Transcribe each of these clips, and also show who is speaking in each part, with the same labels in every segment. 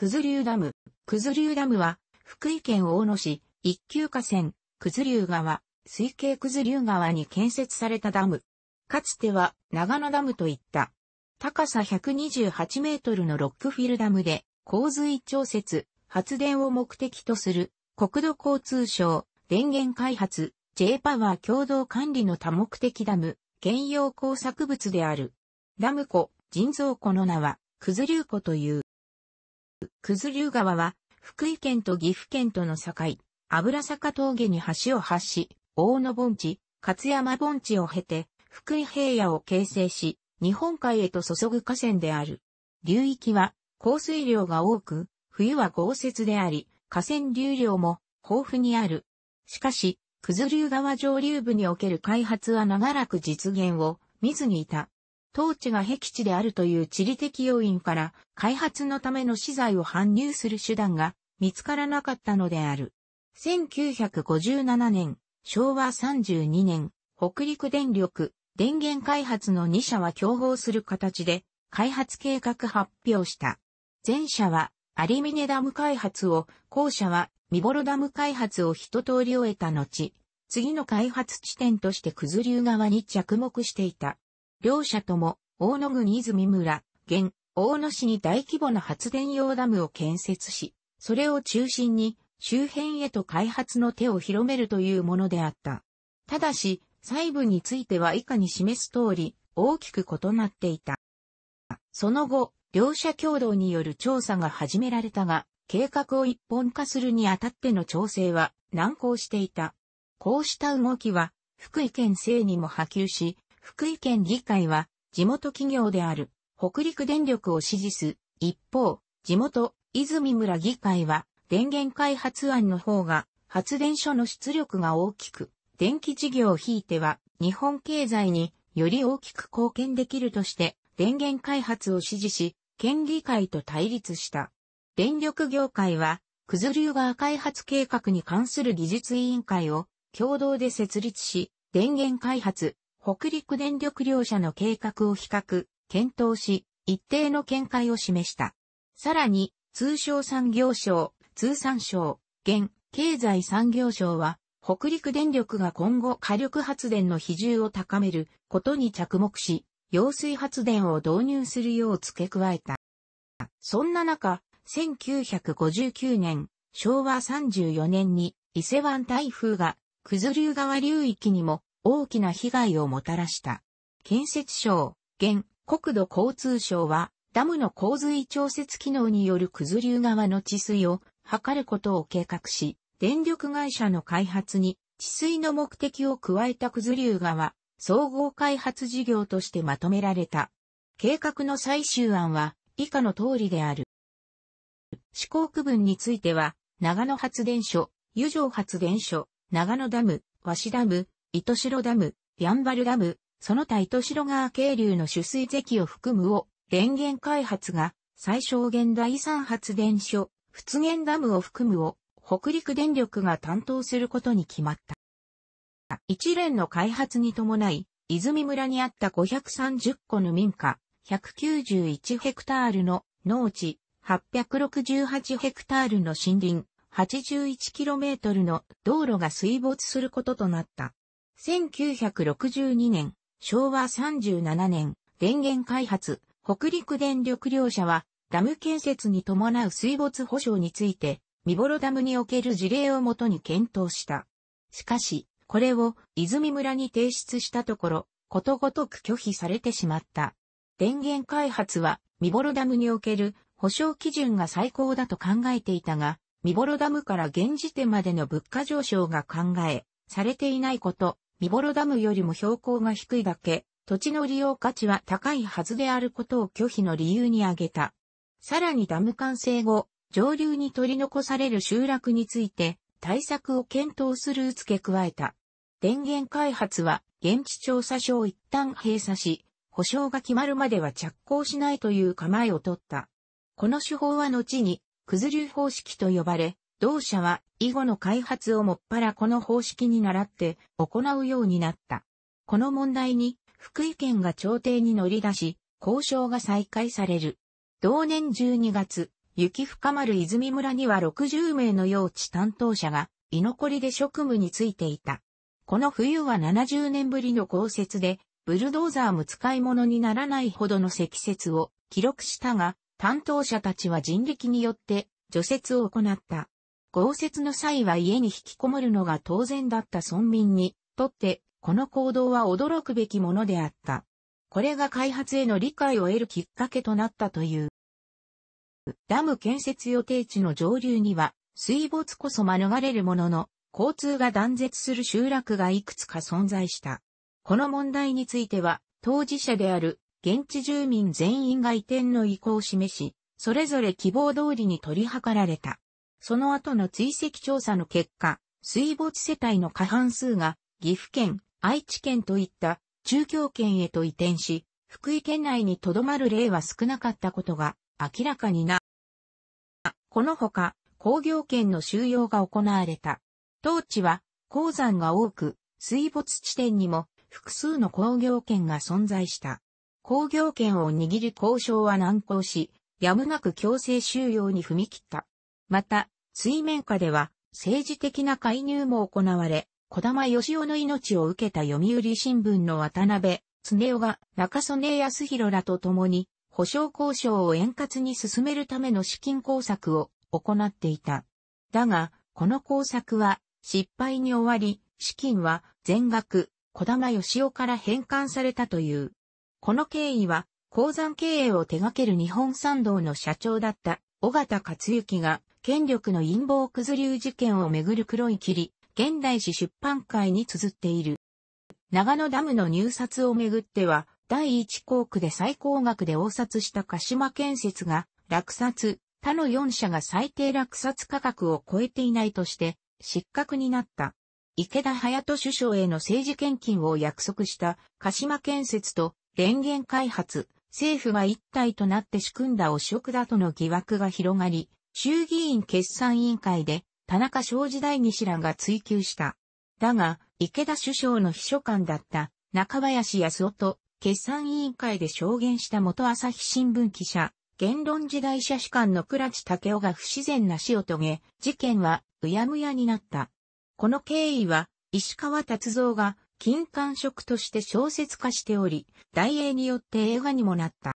Speaker 1: 九頭竜ダム。九頭竜ダムは、福井県大野市、一級河川、九頭竜川、水系九頭竜川に建設されたダム。かつては、長野ダムといった。高さ128メートルのロックフィルダムで、洪水調節、発電を目的とする、国土交通省、電源開発、J パワー共同管理の多目的ダム、兼用工作物である。ダム湖、人造湖の名は、九頭竜湖という。九頭竜川は、福井県と岐阜県との境、油坂峠に橋を発し、大野盆地、勝山盆地を経て、福井平野を形成し、日本海へと注ぐ河川である。流域は、降水量が多く、冬は豪雪であり、河川流量も豊富にある。しかし、九頭竜川上流部における開発は長らく実現を見ずにいた。当地が僻地であるという地理的要因から開発のための資材を搬入する手段が見つからなかったのである。1957年、昭和32年、北陸電力、電源開発の2社は競合する形で開発計画発表した。前者はアリミネダム開発を、後者はミボロダム開発を一通り終えた後、次の開発地点として九頭竜側に着目していた。両社とも、大野郡泉村、現、大野市に大規模な発電用ダムを建設し、それを中心に周辺へと開発の手を広めるというものであった。ただし、細部については以下に示す通り、大きく異なっていた。その後、両者共同による調査が始められたが、計画を一本化するにあたっての調整は難航していた。こうした動きは、福井県政にも波及し、福井県議会は、地元企業である、北陸電力を支持す。一方、地元、泉村議会は、電源開発案の方が、発電所の出力が大きく、電気事業を引いては、日本経済により大きく貢献できるとして、電源開発を支持し、県議会と対立した。電力業界は、クズリューガー開発計画に関する技術委員会を共同で設立し、電源開発、北陸電力両社の計画を比較、検討し、一定の見解を示した。さらに、通商産業省、通産省、現、経済産業省は、北陸電力が今後火力発電の比重を高めることに着目し、揚水発電を導入するよう付け加えた。そんな中、1959年、昭和34年に伊勢湾台風が、九頭竜川流域にも大きな被害をもたらした。建設省、現、国土交通省は、ダムの洪水調節機能による崩流側の治水を図ることを計画し、電力会社の開発に治水の目的を加えた崩流側、総合開発事業としてまとめられた。計画の最終案は以下の通りである。試行区分については、長野発電所、油城発電所、長野ダム、和紙ダム、糸城ダム、ヤンバルダム、その他糸城川渓流の取水堰を含むを、電源開発が、最小限第三発電所、仏源ダムを含むを、北陸電力が担当することに決まった。一連の開発に伴い、泉村にあった530個の民家、191ヘクタールの農地、868ヘクタールの森林、8 1トルの道路が水没することとなった。1962年、昭和37年、電源開発、北陸電力両社は、ダム建設に伴う水没保障について、ミボロダムにおける事例をもとに検討した。しかし、これを泉村に提出したところ、ことごとく拒否されてしまった。電源開発は、ミボロダムにおける保障基準が最高だと考えていたが、ミボロダムから現時点までの物価上昇が考え、されていないこと、見頃ダムよりも標高が低いだけ、土地の利用価値は高いはずであることを拒否の理由に挙げた。さらにダム完成後、上流に取り残される集落について、対策を検討する付け加えた。電源開発は現地調査所を一旦閉鎖し、保証が決まるまでは着工しないという構えを取った。この手法は後に、崩流方式と呼ばれ、同社は以後の開発をもっぱらこの方式に習って行うようになった。この問題に福井県が調停に乗り出し、交渉が再開される。同年12月、雪深まる泉村には60名の用地担当者が居残りで職務についていた。この冬は70年ぶりの降雪で、ブルドーザーも使い物にならないほどの積雪を記録したが、担当者たちは人力によって除雪を行った。豪雪の際は家に引きこもるのが当然だった村民にとって、この行動は驚くべきものであった。これが開発への理解を得るきっかけとなったという。ダム建設予定地の上流には、水没こそ免れるものの、交通が断絶する集落がいくつか存在した。この問題については、当事者である現地住民全員が移転の意向を示し、それぞれ希望通りに取り計られた。その後の追跡調査の結果、水没世帯の過半数が岐阜県、愛知県といった中京圏へと移転し、福井県内に留まる例は少なかったことが明らかにな。このほか、工業圏の収容が行われた。当地は鉱山が多く、水没地点にも複数の工業圏が存在した。工業圏を握る交渉は難航し、やむなく強制収容に踏み切った。また、水面下では政治的な介入も行われ、小玉義夫の命を受けた読売新聞の渡辺、常夫が中曽根康弘らと共に、保障交渉を円滑に進めるための資金工作を行っていた。だが、この工作は失敗に終わり、資金は全額小玉義夫から返還されたという。この経緯は、鉱山経営を手掛ける日本産道の社長だった、尾形克行が、権力の陰謀崩流事件をめぐる黒い霧、現代史出版会に綴っている。長野ダムの入札をめぐっては、第一航区で最高額で応札した鹿島建設が、落札、他の4社が最低落札価格を超えていないとして、失格になった。池田隼人首相への政治献金を約束した鹿島建設と電源開発、政府が一体となって仕組んだ汚職だとの疑惑が広がり、衆議院決算委員会で田中正治大西らが追及した。だが、池田首相の秘書官だった中林康夫と決算委員会で証言した元朝日新聞記者、言論時代社主官の倉地武雄が不自然な死を遂げ、事件はうやむやになった。この経緯は、石川達造が金管職として小説化しており、大英によって映画にもなった。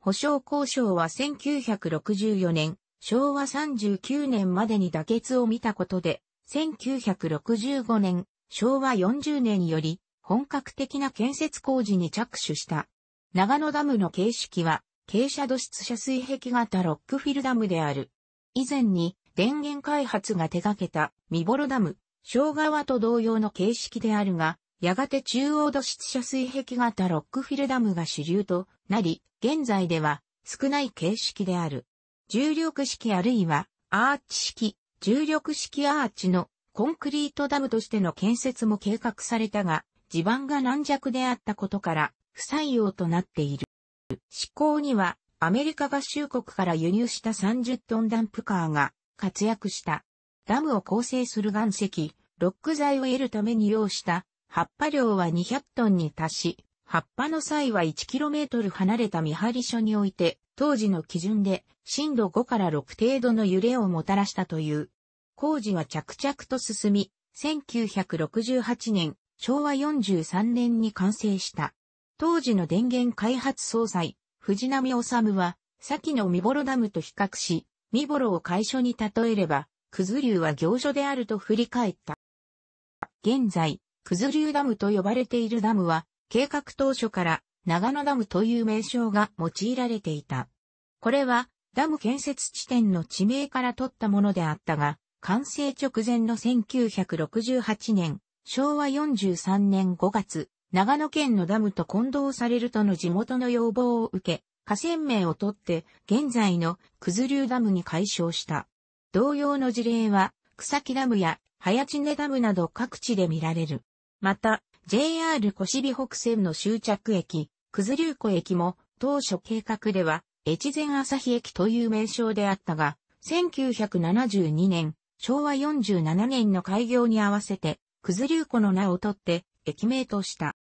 Speaker 1: 保証交渉は1964年、昭和39年までに妥結を見たことで、1965年、昭和40年より本格的な建設工事に着手した。長野ダムの形式は、傾斜土質遮水壁型ロックフィルダムである。以前に電源開発が手掛けた見ろダム、小川と同様の形式であるが、やがて中央土質遮水壁型ロックフィルダムが主流となり、現在では少ない形式である。重力式あるいはアーチ式、重力式アーチのコンクリートダムとしての建設も計画されたが、地盤が軟弱であったことから不採用となっている。施行にはアメリカ合衆国から輸入した30トンダンプカーが活躍した。ダムを構成する岩石、ロック材を得るために用した、葉っぱ量は200トンに達し、葉っぱの際は 1km 離れた見張り所において、当時の基準で震度5から6程度の揺れをもたらしたという。工事は着々と進み、1968年、昭和43年に完成した。当時の電源開発総裁、藤波治は、先の見幌ダムと比較し、見幌を会所に例えれば、九頭竜は行所であると振り返った。現在、九頭竜ダムと呼ばれているダムは、計画当初から長野ダムという名称が用いられていた。これはダム建設地点の地名から取ったものであったが、完成直前の1968年、昭和43年5月、長野県のダムと混同されるとの地元の要望を受け、河川名を取って現在の九頭竜ダムに解消した。同様の事例は草木ダムや早知根ダムなど各地で見られる。また、JR 小シ北線の終着駅、九頭う湖駅も当初計画では越前朝日駅という名称であったが、1972年、昭和47年の開業に合わせて、九頭う湖の名を取って駅名とした。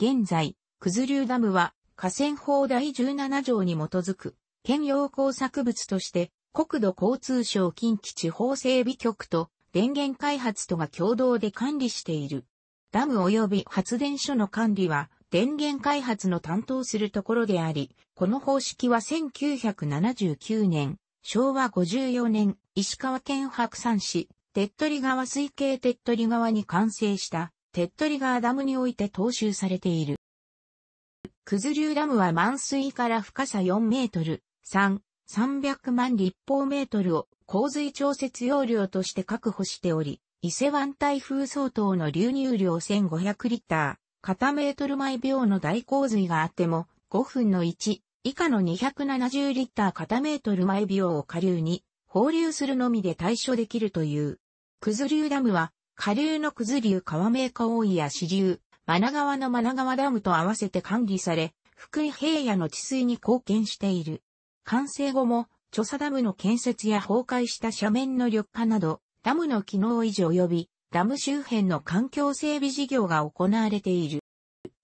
Speaker 1: 現在、九頭うダムは河川法第17条に基づく、県用工作物として国土交通省近畿地方整備局と電源開発とが共同で管理している。ダム及び発電所の管理は電源開発の担当するところであり、この方式は1979年、昭和54年、石川県白山市、手っ取り川水系手っ取り川に完成した手っ取り川ダムにおいて踏襲されている。くず流ダムは満水から深さ4メートル、3、300万立方メートルを洪水調節容量として確保しており、伊勢湾台風相当の流入量1500リッター、片メートル毎秒の大洪水があっても、5分の1以下の270リッター片メートル毎秒を下流に放流するのみで対処できるという。くず流ダムは、下流のくず流川名河大井や支流、真名川の真名川ダムと合わせて管理され、福井平野の治水に貢献している。完成後も、著作ダムの建設や崩壊した斜面の緑化など、ダムの機能維持及びダム周辺の環境整備事業が行われている。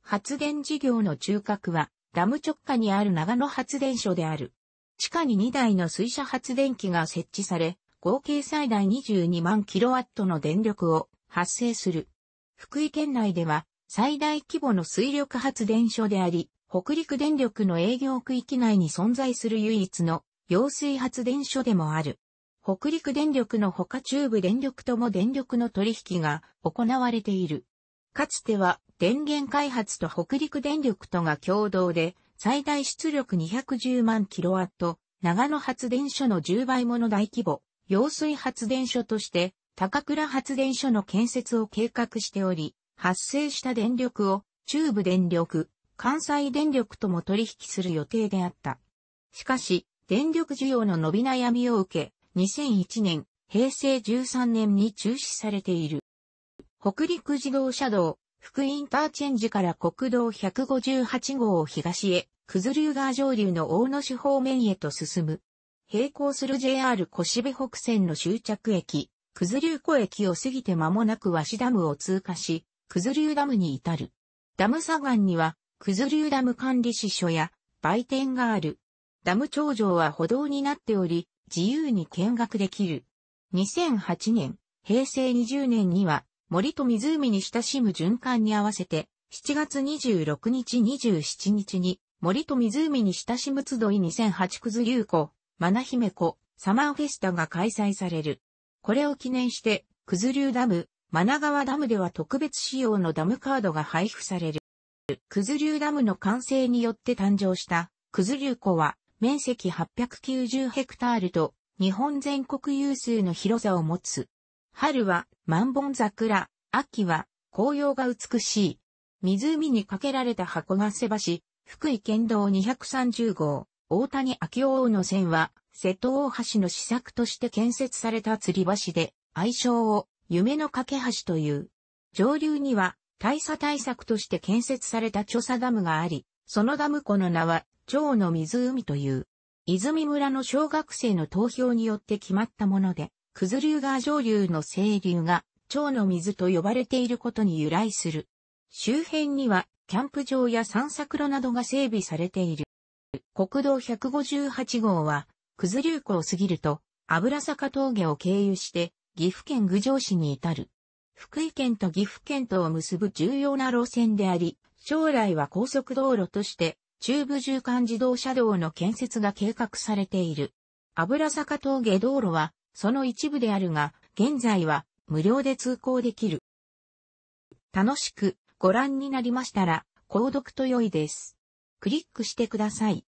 Speaker 1: 発電事業の中核はダム直下にある長野発電所である。地下に2台の水車発電機が設置され、合計最大22万キロワットの電力を発生する。福井県内では最大規模の水力発電所であり、北陸電力の営業区域内に存在する唯一の揚水発電所でもある。北陸電力の他中部電力とも電力の取引が行われている。かつては電源開発と北陸電力とが共同で最大出力210万キロワット、長野発電所の10倍もの大規模、揚水発電所として高倉発電所の建設を計画しており、発生した電力を中部電力、関西電力とも取引する予定であった。しかし、電力需要の伸び悩みを受け、2001年、平成13年に中止されている。北陸自動車道、福インターチェンジから国道158号を東へ、九頭竜川上流の大野市方面へと進む。並行する JR 越部北線の終着駅、九頭竜湖駅を過ぎて間もなく鷲ダムを通過し、九頭竜ダムに至る。ダム左岸には、九頭竜ダム管理支所や売店がある。ダム頂上は歩道になっており、自由に見学できる。2008年、平成20年には、森と湖に親しむ循環に合わせて、7月26日27日に、森と湖に親しむ集い2008くずう子、まなひめ子、サマーフェスタが開催される。これを記念して、くずうダム、まな川ダムでは特別仕様のダムカードが配布される。くずうダムの完成によって誕生した、くずうこは、面積890ヘクタールと、日本全国有数の広さを持つ。春は万本桜、秋は紅葉が美しい。湖に架けられた箱が瀬橋、福井県道230号、大谷明王の線は、瀬戸大橋の施策として建設された吊り橋で、愛称を夢の架け橋という。上流には、大佐対策として建設された著査ダムがあり、そのダム湖の名は、蝶の湖という、泉村の小学生の投票によって決まったもので、九頭竜川上流の清流が、蝶の水と呼ばれていることに由来する。周辺には、キャンプ場や散策路などが整備されている。国道158号は、九頭流湖を過ぎると、油坂峠を経由して、岐阜県郡上市に至る。福井県と岐阜県とを結ぶ重要な路線であり、将来は高速道路として中部縦貫自動車道の建設が計画されている。油坂峠道路は、その一部であるが、現在は無料で通行できる。楽しくご覧になりましたら、購読と良いです。クリックしてください。